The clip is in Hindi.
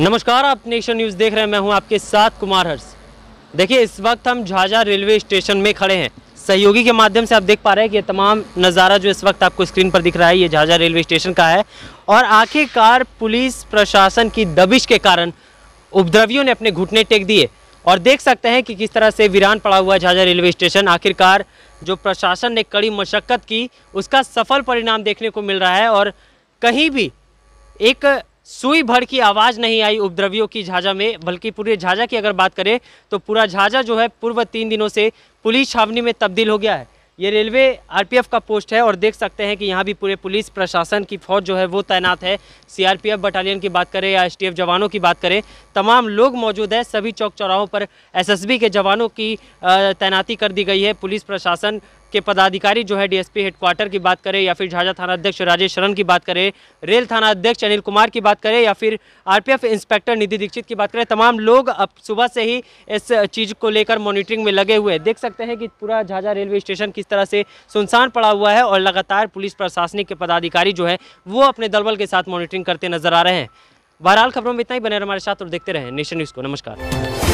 नमस्कार आप नेशन न्यूज़ देख रहे हैं मैं हूं आपके साथ कुमार हर्ष देखिए इस वक्त हम झाझा रेलवे स्टेशन में खड़े हैं सहयोगी के माध्यम से आप देख पा रहे हैं कि ये तमाम नज़ारा जो इस वक्त आपको स्क्रीन पर दिख रहा है ये झाझा रेलवे स्टेशन का है और आखिरकार पुलिस प्रशासन की दबिश के कारण उपद्रवियों ने अपने घुटने टेक दिए और देख सकते हैं कि किस तरह से वीरान पड़ा हुआ झाझा रेलवे स्टेशन आखिरकार जो प्रशासन ने कड़ी मशक्क़त की उसका सफल परिणाम देखने को मिल रहा है और कहीं भी एक सुई भर की आवाज़ नहीं आई उपद्रवियों की झाझा में बल्कि पूरे झाझा की अगर बात करें तो पूरा झाझा जो है पूर्व तीन दिनों से पुलिस छावनी में तब्दील हो गया है ये रेलवे आरपीएफ का पोस्ट है और देख सकते हैं कि यहाँ भी पूरे पुलिस प्रशासन की फौज जो है वो तैनात है सीआरपीएफ बटालियन की बात करें या एसटीएफ जवानों की बात करें तमाम लोग मौजूद हैं सभी चौक चौराहों पर एसएसबी के जवानों की तैनाती कर दी गई है पुलिस प्रशासन के पदाधिकारी जो है डीएसपी हेडक्वार्टर की बात करें या फिर झाझा थाना अध्यक्ष राजेश शरण की बात करें रेल थाना अध्यक्ष अनिल कुमार की बात करें या फिर आरपीएफ इंस्पेक्टर निधि दीक्षित की बात करें तमाम लोग अब सुबह से ही इस चीज़ को लेकर मॉनिटरिंग में लगे हुए हैं देख सकते हैं कि पूरा झाझा रेलवे स्टेशन किस तरह से सुनसान पड़ा हुआ है और लगातार पुलिस प्रशासनिक के पदाधिकारी जो है वो अपने दलबल के साथ मॉनिटरिंग करते नजर आ रहे हैं बहरहाल खबरों में इतना ही बने हमारे साथ और देखते रहे नेशन न्यूज़ को नमस्कार